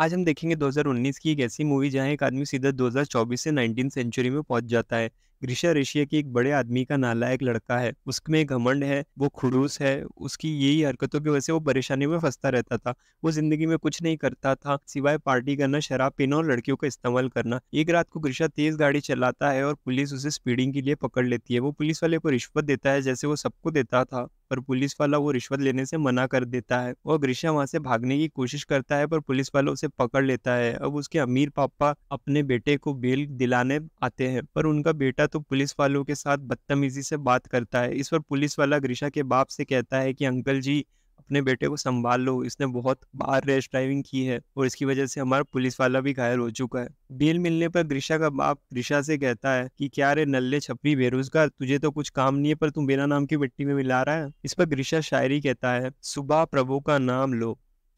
आज हम देखेंगे 2019 की एक ऐसी मूवी जहां एक आदमी सीधा 2024 से 19 सेंचुरी में पहुंच जाता है ग्रीषा रेशिया की एक बड़े आदमी का नालायक लड़का है उसमें एक घमंड है वो खुड़ूस है उसकी यही हरकतों की वजह से वो परेशानी में फंसता रहता था वो जिंदगी में कुछ नहीं करता था सिवाय पार्टी करना शराब पीना और लड़कियों का इस्तेमाल करना एक रात को ग्रीषा तेज गाड़ी चलाता है और पुलिस उसे स्पीडिंग के लिए पकड़ लेती है वो पुलिस वाले को रिश्वत देता है जैसे वो सबको देता था पर पुलिस वाला वो रिश्वत लेने से मना कर देता है और ग्रीष्मा वहाँ से भागने की कोशिश करता है पर पुलिस वाला उसे पकड़ लेता है अब उसके अमीर पापा अपने बेटे को बेल दिलाने आते हैं पर उनका बेटा तो पुलिस वालों के साथ बदतमीजी से बात करता है इस पर पुलिस वाला ग्रीषा के बाप से कहता है कि अंकल जी अपने बेटे को संभाल लो इसने बहुत बार रेस ड्राइविंग की है और इसकी वजह से हमारा पुलिस वाला भी घायल हो चुका है बेल मिलने पर ग्रिशा का बाप ग्रिशा से कहता है कि क्या रे नल्ले छपरी बेरोजगार तुझे तो कुछ काम नहीं है पर तुम बिना नाम की मिट्टी में मिला रहा है इस पर ग्रिशा शायरी कहता है सुबह प्रभु का नाम लो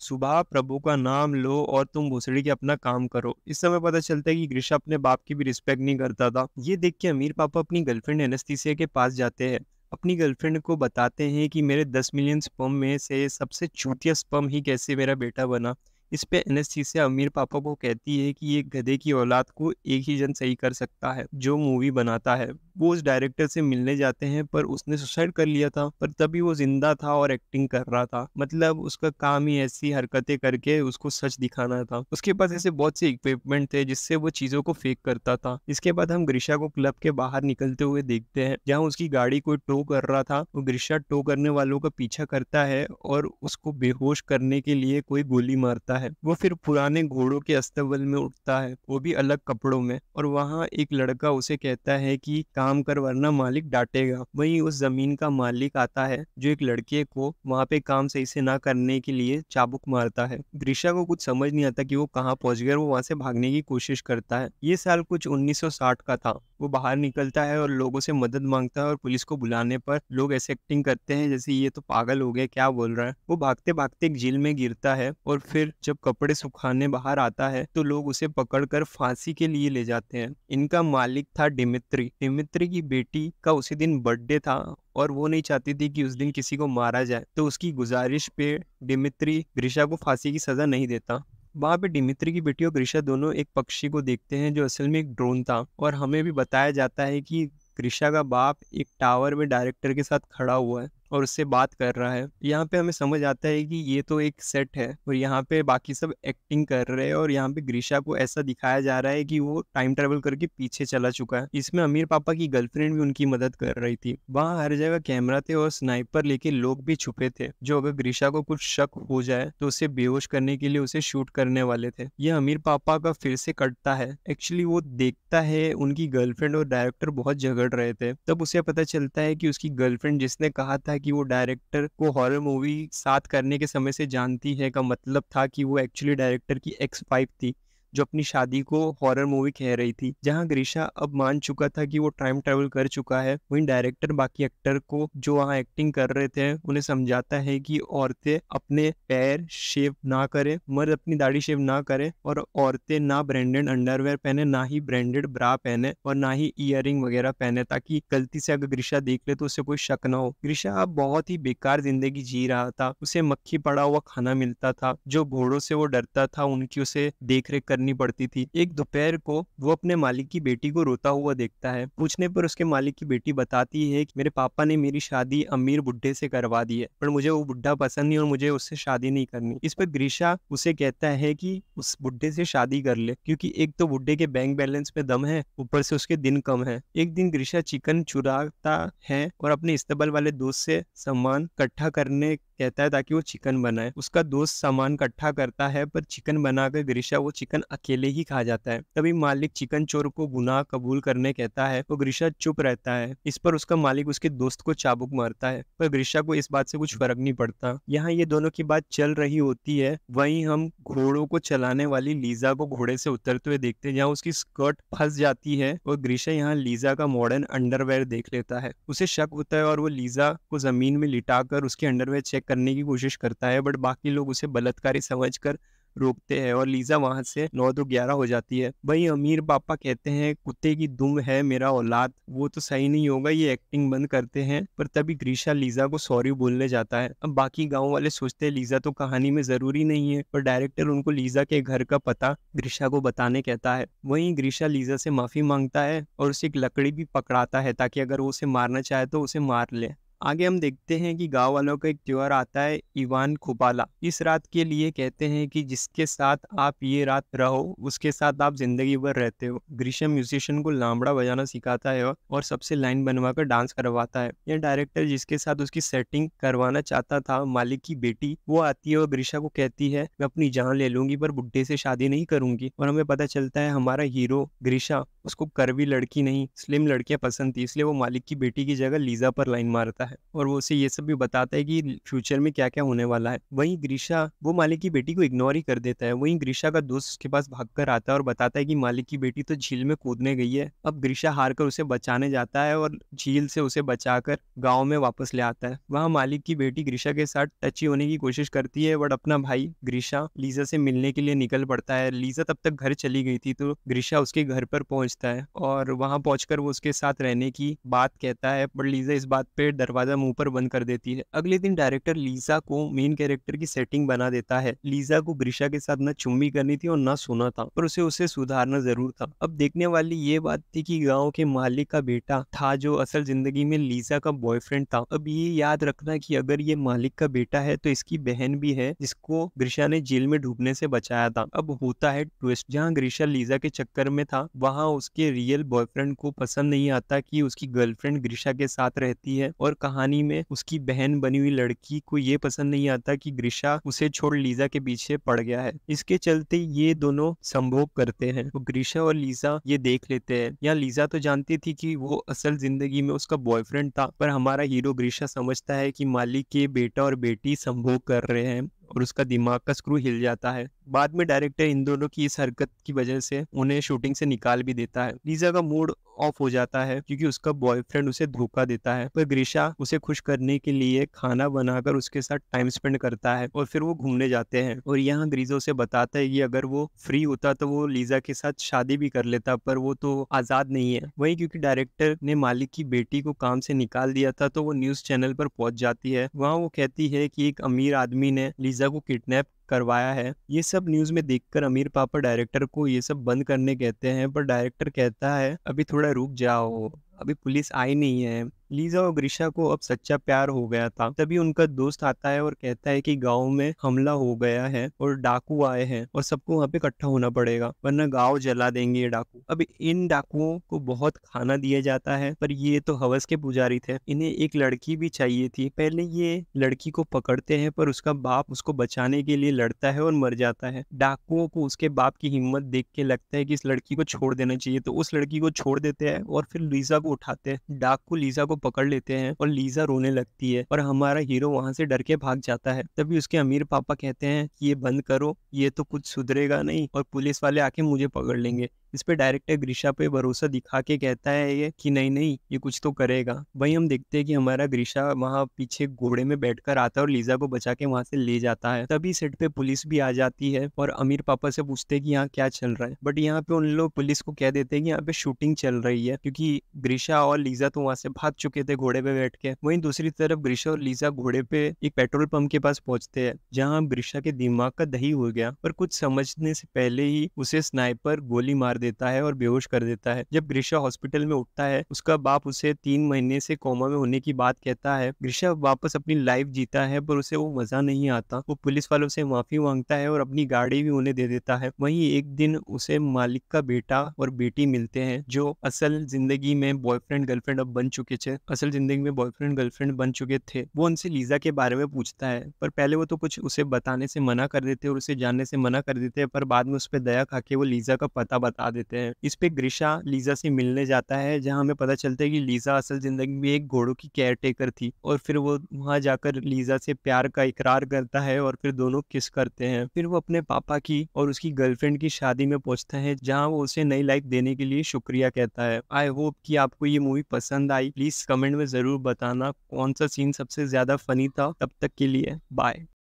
सुबह प्रभु का नाम लो और तुम भोसड़ी के अपना काम करो इस समय पता चलता है कि ग्रिशा अपने बाप की भी रिस्पेक्ट नहीं करता था ये देख के अमीर पापा अपनी गर्लफ्रेंड एनस्तीसिया के पास जाते हैं अपनी गर्लफ्रेंड को बताते हैं कि मेरे दस मिलियन स्पम में से सबसे छोटिया स्पम ही कैसे मेरा बेटा बना इस पे एनेस्थीसिया अमीर पापा को कहती है कि एक गधे की औलाद को एक ही जन सही कर सकता है जो मूवी बनाता है वो उस डायरेक्टर से मिलने जाते हैं पर उसने सुसाइड कर लिया था पर तभी वो जिंदा था और एक्टिंग कर रहा था मतलब उसका काम ही ऐसी हरकतें करके उसको सच दिखाना था उसके पास ऐसे बहुत से इक्विपमेंट थे जिससे वो चीजों को फेक करता था इसके बाद हम ग्रीषा को क्लब के बाहर निकलते हुए देखते हैं जहाँ उसकी गाड़ी कोई टो कर रहा था वो ग्रीषा टो करने वालों का पीछा करता है और उसको बेहोश करने के लिए कोई गोली मारता है है वो फिर पुराने घोड़ों के अस्तबल में उठता है वो भी अलग कपड़ों में और वहाँ एक लड़का उसे कहता है कि काम कर वरना मालिक डांटेगा वही उस जमीन का मालिक आता है जो एक लड़के को वहाँ पे काम सही से ना करने के लिए चाबुक मारता है ग्रीशा को कुछ समझ नहीं आता कि वो कहाँ पहुंच गया वो वहाँ से भागने की कोशिश करता है ये साल कुछ 1960 का था वो बाहर निकलता है और लोगों से मदद मांगता है और पुलिस को बुलाने पर लोग ऐसे एक्टिंग करते हैं जैसे ये तो पागल हो गया क्या बोल रहा है वो भागते भागते एक जेल में गिरता है और फिर जब जब कपड़े सुखाने बाहर आता है तो लोग उसे पकड़कर फांसी के लिए ले जाते हैं इनका मालिक था डिमित्री डिमित्री की बेटी का उसी दिन बर्थडे था और वो नहीं चाहती थी कि उस दिन किसी को मारा जाए तो उसकी गुजारिश पे डिमित्री ग्रीषा को फांसी की सजा नहीं देता वहाँ पे डिमित्री की बेटी और ग्रीषा दोनों एक पक्षी को देखते हैं जो असल में एक ड्रोन था और हमें भी बताया जाता है कि ग्रीषा का बाप एक टावर में डायरेक्टर के साथ खड़ा हुआ है और उससे बात कर रहा है यहाँ पे हमें समझ आता है कि ये तो एक सेट है और यहाँ पे बाकी सब एक्टिंग कर रहे हैं और यहाँ पे ग्रीशा को ऐसा दिखाया जा रहा है कि वो टाइम ट्रेवल करके पीछे चला चुका है इसमें अमीर पापा की गर्लफ्रेंड भी उनकी मदद कर रही थी वहाँ हर जगह कैमरा थे और स्नाइपर लेके लोग भी छुपे थे जो अगर ग्रीशा को कुछ शक हो जाए तो उसे बेहोश करने के लिए उसे शूट करने वाले थे ये अमीर पापा का फिर से कटता है एक्चुअली वो देखता है उनकी गर्लफ्रेंड और डायरेक्टर बहुत झगड़ रहे थे तब उसे पता चलता है कि उसकी गर्लफ्रेंड जिसने कहा था कि वो डायरेक्टर को हॉरर मूवी साथ करने के समय से जानती है का मतलब था कि वो एक्चुअली डायरेक्टर की एक्स पाइप थी जो अपनी शादी को हॉरर मूवी कह रही थी जहां ग्रीशा अब मान चुका था कि वो टाइम ट्रेवल कर चुका है वहीं डायरेक्टर बाकी एक्टर को जो वहाँ एक्टिंग कर रहे थे उन्हें समझाता है कि औरतें अपने पैर शेव ना करें मर्द अपनी दाढ़ी शेव ना करें और औरतें ना ब्रांडेड अंडरवेयर पहने ना ही ब्रांडेड ब्रा पहने और ना ही इयर वगैरह पहने ताकि गलती से अगर ग्रीशा देख ले तो उसे कोई शक ना हो ग्रीशा अब बहुत ही बेकार जिंदगी जी रहा था उसे मक्खी पड़ा हुआ खाना मिलता था जो घोड़ों से वो डरता था उनकी उसे देख रेख करनी पड़ती थी एक दोपहर को वो अपने मालिक की बेटी को रोता हुआ देखता है पूछने पर उसके मालिक की बेटी बताती है कि मेरे पापा ने मेरी शादी अमीर बुढ़े से करवा दी है पर मुझे वो बुढ़ा पसंद नहीं और मुझे उससे शादी नहीं करनी इस पर ग्रीषा उसे कहता है कि उस बुढ़े से शादी कर ले क्योंकि एक तो बुढ़े के बैंक बैलेंस पे दम है ऊपर से उसके दिन कम है एक दिन ग्रीषा चिकन चुराता है और अपने इस्तेबल वाले दोस्त से सामान इकट्ठा करने कहता है ताकि वो चिकन बनाए उसका दोस्त सामान इकट्ठा करता है पर चिकन बनाकर ग्रीषा वो चिकन अकेले ही खा जाता है तभी मालिक चिकन चोर को गुनाह कबूल करने कहता है तो ग्रीषा चुप रहता है इस पर उसका मालिक उसके दोस्त को चाबुक मारता है पर ग्रीषा को इस बात से कुछ फर्क नहीं पड़ता यहाँ ये दोनों की बात चल रही होती है वही हम घोड़ों को चलाने वाली लीजा को घोड़े से उतरते हुए देखते हैं जहाँ उसकी स्कर्ट फंस जाती है और ग्रीषा यहाँ लीजा का मॉडर्न अंडरवेयर देख लेता है उसे शक होता है और वो लीजा को जमीन में लिटा कर उसके अंडरवेयर चेक करने की कोशिश करता है बट बाकी लोग उसे बलात्कारी समझ कर रोकते हैं और लीजा वहां से नौ दो ग्यारह हो जाती है भाई अमीर पापा कहते हैं कुत्ते की दुम है मेरा औलाद वो तो सही नहीं होगा ये एक्टिंग बंद करते हैं पर तभी ग्रीशा लीजा को सॉरी बोलने जाता है अब बाकी गाँव वाले सोचते हैं लीजा तो कहानी में जरूरी नहीं है पर डायरेक्टर उनको लीजा के घर का पता ग्रीशा को बताने कहता है वही ग्रीशा लीजा से माफी मांगता है और उसे एक लकड़ी भी पकड़ाता है ताकि अगर वो उसे मारना चाहे तो उसे मार ले आगे हम देखते हैं कि गांव वालों का एक त्यौहार आता है इवान खुपाला इस रात के लिए कहते हैं कि जिसके साथ आप ये रात रहो उसके साथ आप जिंदगी भर रहते हो ग्रीष्म म्यूजिशियन को लामड़ा बजाना सिखाता है और सबसे लाइन बनवा कर डांस करवाता है यह डायरेक्टर जिसके साथ उसकी सेटिंग करवाना चाहता था मालिक की बेटी वो आती है और ग्रीषा को कहती है मैं अपनी जान ले लूंगी पर बुढ़े से शादी नहीं करूंगी और हमें पता चलता है हमारा हीरो ग्रीषा उसको करवी लड़की नहीं स्लिम लड़कियाँ पसंद थी इसलिए वो मालिक की बेटी की जगह लीजा पर लाइन मारता है और वो उसे ये सब भी बताता है कि फ्यूचर में क्या क्या होने वाला है वहीं ग्रीषा वो मालिक की बेटी को इग्नोर ही कर देता है वहीं ग्रीषा का दोस्त उसके पास भाग कर आता है और बताता है कि मालिक की बेटी तो झील में कूदने गई है अब ग्रीषा हार कर उसे बचाने जाता है और झील से उसे बचाकर गाँव में वापस ले आता है वहाँ मालिक की बेटी ग्रीषा के साथ टची होने की कोशिश करती है बट अपना भाई ग्रीषा लीजा से मिलने के लिए निकल पड़ता है लीजा तब तक घर चली गई थी तो ग्रीषा उसके घर पर पहुंच पहुंचता है और वहां पहुंचकर वो उसके साथ रहने की बात कहता है पर लीजा इस बात पे दरवाजा मुंह पर बंद कर देती है अगले दिन डायरेक्टर लीजा को मेन कैरेक्टर की सेटिंग बना देता है लीजा को ग्रीशा के साथ न चुम्बी करनी थी और न सोना था पर उसे उसे सुधारना जरूर था अब देखने वाली ये बात थी कि गाँव के मालिक का बेटा था जो असल जिंदगी में लीजा का बॉयफ्रेंड था अब ये याद रखना कि अगर ये मालिक का बेटा है तो इसकी बहन भी है जिसको ग्रीशा ने जेल में डूबने से बचाया था अब होता है ट्विस्ट जहाँ ग्रीशा लीजा के चक्कर में था वहाँ उसके रियल बॉयफ्रेंड को पसंद नहीं आता कि उसकी गर्लफ्रेंड ग्रीषा के साथ रहती है और कहानी में उसकी बहन बनी हुई लड़की को ये पसंद नहीं आता कि ग्रीषा उसे छोड़ लीजा के पीछे पड़ गया है इसके चलते ये दोनों संभोग करते हैं तो ग्रीषा और लीजा ये देख लेते हैं या लीजा तो जानती थी कि वो असल जिंदगी में उसका बॉयफ्रेंड था पर हमारा हीरो ग्रीषा समझता है कि मालिक के बेटा और बेटी संभोग कर रहे हैं और उसका दिमाग का स्क्रू हिल जाता है बाद में डायरेक्टर इन दोनों की इस हरकत की वजह से उन्हें शूटिंग से निकाल भी देता है लीजा का मूड ऑफ हो जाता है क्योंकि उसका बॉयफ्रेंड उसे धोखा देता है पर ग्रीशा उसे खुश करने के लिए खाना बनाकर उसके साथ टाइम स्पेंड करता है और फिर वो घूमने जाते हैं और यहाँ ग्रीजा उसे बताता है कि अगर वो फ्री होता तो वो लीजा के साथ शादी भी कर लेता पर वो तो आजाद नहीं है वही क्योंकि डायरेक्टर ने मालिक की बेटी को काम से निकाल दिया था तो वो न्यूज चैनल पर पहुंच जाती है वहाँ वो कहती है की एक अमीर आदमी ने लीजा पिज्जा को किडनैप करवाया है ये सब न्यूज में देखकर अमीर पापा डायरेक्टर को ये सब बंद करने कहते हैं पर डायरेक्टर कहता है अभी थोड़ा रुक जाओ अभी पुलिस आई नहीं है लीजा और ग्रीशा को अब सच्चा प्यार हो गया था तभी उनका दोस्त आता है और कहता है कि गांव में हमला हो गया है और डाकू आए हैं और सबको वहाँ पे इकट्ठा होना पड़ेगा वरना गांव जला देंगे ये डाकू अब इन डाकुओं को बहुत खाना दिया जाता है पर ये तो हवस के पुजारी थे इन्हें एक लड़की भी चाहिए थी पहले ये लड़की को पकड़ते हैं पर उसका बाप उसको बचाने के लिए लड़ता है और मर जाता है डाकुओं को उसके बाप की हिम्मत देख के लगता है कि इस लड़की को छोड़ देना चाहिए तो उस लड़की को छोड़ देते हैं और फिर लीजा को उठाते हैं डाकू लीजा को पकड़ लेते हैं और लीजा रोने लगती है और हमारा हीरो वहाँ से डर के भाग जाता है तभी उसके अमीर पापा कहते हैं ये बंद करो ये तो कुछ सुधरेगा नहीं और पुलिस वाले आके मुझे पकड़ लेंगे इस पे डायरेक्टर ग्रीशा पे भरोसा दिखा के कहता है ये कि नहीं नहीं ये कुछ तो करेगा वही हम देखते हैं कि हमारा ग्रीशा वहाँ पीछे घोड़े में बैठकर आता है और लीजा को बचा के वहाँ से ले जाता है तभी सेट पे पुलिस भी आ जाती है और अमीर पापा से पूछते हैं कि यहाँ क्या चल रहा है बट यहाँ पे उन लोग पुलिस को कह देते हैं कि यहाँ पे शूटिंग चल रही है क्योंकि ग्रीशा और लीजा तो वहाँ से भाग चुके थे घोड़े पे बैठ के वही दूसरी तरफ ग्रीशा और लीजा घोड़े पे एक पेट्रोल पंप के पास पहुंचते हैं जहाँ ग्रीशा के दिमाग का दही हो गया पर कुछ समझने से पहले ही उसे स्नाइपर गोली मार देता है और बेहोश कर देता है जब ग्रीषा हॉस्पिटल में उठता है उसका बाप उसे तीन महीने से कोमा में होने की बात कहता है ग्रीषा वापस अपनी लाइफ जीता है पर उसे वो मजा नहीं आता वो पुलिस वालों से माफी मांगता है और अपनी गाड़ी भी उन्हें दे देता है वही एक दिन उसे मालिक का बेटा और बेटी मिलते हैं जो असल जिंदगी में बॉयफ्रेंड गर्लफ्रेंड अब बन चुके थे असल जिंदगी में बॉयफ्रेंड गर्लफ्रेंड बन चुके थे वो उनसे लीजा के बारे में पूछता है पर पहले वो तो कुछ उसे बताने से मना कर देते और उसे जानने से मना कर देते पर बाद में उस पर दया खा के वो लीजा का पता बता दिखा देते हैं इस पे ग्रिशा लीजा से मिलने जाता है जहाँ हमें पता चलता है कि लीजा असल जिंदगी में एक घोड़ों की केयर टेकर थी और फिर वो वहाँ जाकर लीजा से प्यार का इकरार करता है और फिर दोनों किस करते हैं फिर वो अपने पापा की और उसकी गर्लफ्रेंड की शादी में पहुंचता है जहाँ वो उसे नई लाइफ देने के लिए शुक्रिया कहता है आई होप की आपको ये मूवी पसंद आई प्लीज कमेंट में जरूर बताना कौन सा सीन सबसे ज्यादा फनी था तब तक के लिए बाय